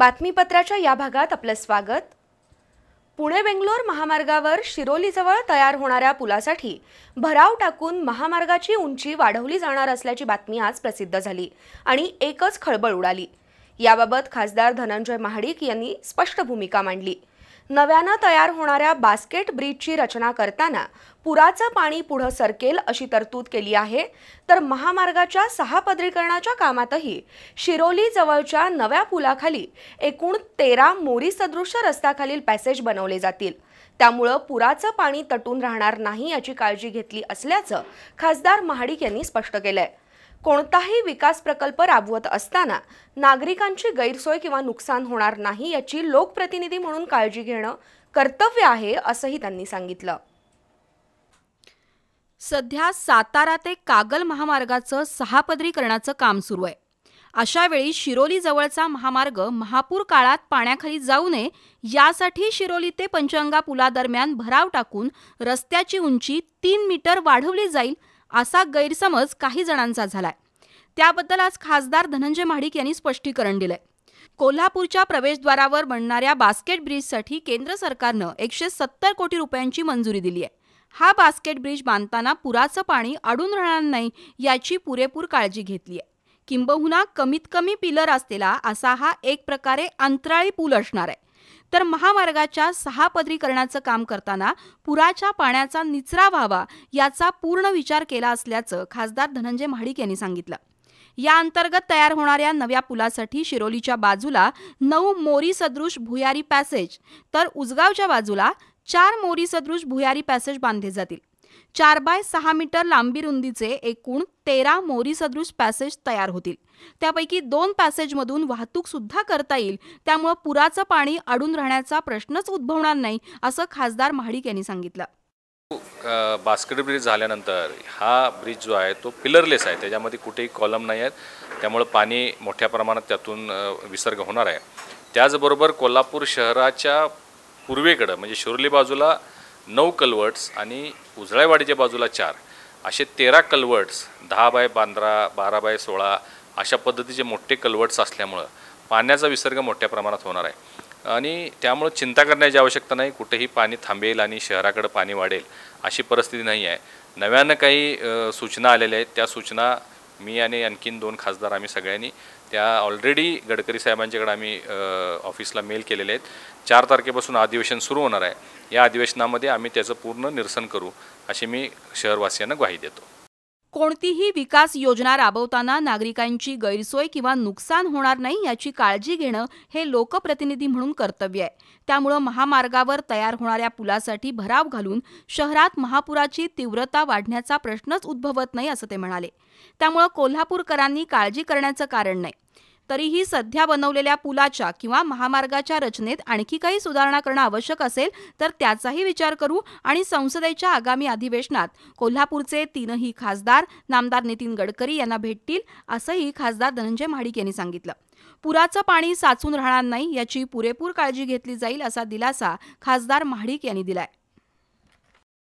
बातमीपत्राच्या या भागात आपलं स्वागत पुणे बेंगलोर महामार्गावर शिरोलीजवळ तयार होणाऱ्या पुलासाठी भराव टाकून महामार्गाची उंची वाढवली जाणार असल्याची बातमी आज प्रसिद्ध झाली आणि एकच खळबळ उडाली याबाबत खासदार धनंजय महाडिक यांनी स्पष्ट भूमिका मांडली नव्यानं तयार होणाऱ्या बास्केट ब्रिजची रचना करताना पुराचं पाणी पुढं सरकेल अशी तरतूद केली आहे तर महामार्गाच्या सहा पदरीकरणाच्या कामातही शिरोली जवळच्या नव्या पुलाखाली एकूण तेरा मोरी सदृश्य रस्त्याखालील पॅसेज बनवले जातील त्यामुळं पुराचं पाणी तटून राहणार नाही याची काळजी घेतली असल्याचं खासदार महाडिक यांनी स्पष्ट आहे कोणताही विकास प्रकल्प राबवत असताना नागरिकांची गैरसोय किंवा नुकसान होणार नाही याची लोकप्रतिनिधी म्हणून काळजी घेणं कर्तव्य आहे असंही त्यांनी सांगितलं सध्या सातारा ते कागल महामार्गाचं सहापदरीकरणाचं काम सुरू आहे अशा वेळी शिरोली जवळचा महामार्ग महापूर काळात पाण्याखाली जाऊ नये यासाठी शिरोली ते पंचगंगा पुलादरम्यान भराव टाकून रस्त्याची उंची तीन मीटर वाढवली जाईल असा गैरसमज काही जणांचा झालाय त्याबद्दल आज खासदार धनंजय महाडिक यांनी स्पष्टीकरण दिलंय कोल्हापूरच्या प्रवेशद्वारावर बनणाऱ्या बास्केट ब्रिजसाठी केंद्र सरकारनं एकशे सत्तर कोटी रुपयांची मंजुरी दिली आहे हा बास्केट ब्रिज बांधताना पुराचं पाणी अडून राहणार नाही याची पुरेपूर काळजी घेतली आहे किंबहुना कमीत कमी पिलर असलेला असा हा एक प्रकारे अंतराळी पूल असणार आहे तर महामार्गाच्या सहा पदरीकरणाचं काम करताना पुराच्या पाण्याचा निचरा व्हावा याचा पूर्ण विचार केला असल्याचं खासदार धनंजय महाडिक यांनी सांगितलं या अंतर्गत तयार होणाऱ्या नव्या पुलासाठी शिरोलीच्या बाजूला नऊ मोरी सदृश भुयारी पॅसेज तर उजगावच्या बाजूला चार मोरी सदृश भुयारी पॅसेज बांधले जातील चार बाय सहा मीटर लांबी रुंदीचे एकूण तेरा मोरीसदृश पॅसेज तयार होतील त्यापैकी दोन पॅसेजमधून वाहतूक सुद्धा करता येईल त्यामुळे पुराचं पाणी अडून राहण्याचा प्रश्नच उद्भवणार नाही असं खासदार महाडिक यांनी सांगितलं बास्केट ब्रिज झाल्यानंतर हा ब्रिज जो आहे तो पिलरलेस आहे त्याच्यामध्ये कुठेही कॉलम नाही आहेत त्यामुळं पाणी मोठ्या प्रमाणात त्यातून विसर्ग होणार आहे त्याचबरोबर कोल्हापूर शहराच्या पूर्वेकडं म्हणजे शिरोली बाजूला नऊ कलवर्ट्स आणि उजळ्यावाडीच्या बाजूला चार असे तेरा कलवर्ट्स दहा बाय पंधरा बारा बाय सोळा अशा पद्धतीचे मोठे कलवर्ट्स असल्यामुळं पाण्याचा विसर्ग मोठ्या प्रमाणात होणार आहे आणि त्यामुळं चिंता करण्याची आवश्यकता नाही कुठेही पाणी थांबेल आणि शहराकडं पाणी वाढेल अशी परिस्थिती नाही आहे नव्यानं काही सूचना आलेल्या आहेत त्या सूचना मी आणि आणखीन दोन खासदार आम्ही सगळ्यांनी त्या ऑलरेडी गडकरी साहेबांच्याकडे आम्ही ऑफिसला मेल केलेले आहेत चार तारखेपासून अधिवेशन सुरू होणार आहे या अधिवेशनामध्ये आम्ही त्याचं पूर्ण निरसन करू अशी मी शहरवासियांना ग्वाही देतो कोणतीही विकास योजना राबवताना नागरिकांची गैरसोय किंवा नुकसान होणार नाही याची काळजी घेणं हे लोकप्रतिनिधी म्हणून कर्तव्य आहे त्यामुळं महामार्गावर तयार होणाऱ्या पुलासाठी भराव घालून शहरात महापुराची तीव्रता वाढण्याचा प्रश्नच उद्भवत नाही असं ते म्हणाले त्यामुळं कोल्हापूरकरांनी काळजी करण्याचं कारण नाही तरीही सध्या बनवलेल्या पुलाच्या किंवा महामार्गाच्या रचनेत आणखी काही सुधारणा करणं आवश्यक असेल तर त्याचाही विचार करू आणि संसदेच्या आगामी अधिवेशनात कोल्हापूरचे तीनही खासदार नामदार नितीन गडकरी यांना भेटतील असंही खासदार धनंजय महाडिक यांनी सांगितलं पुराचं पाणी साचून राहणार नाही याची पुरेपूर काळजी घेतली जाईल असा दिलासा खासदार महाडिक यांनी दिलाय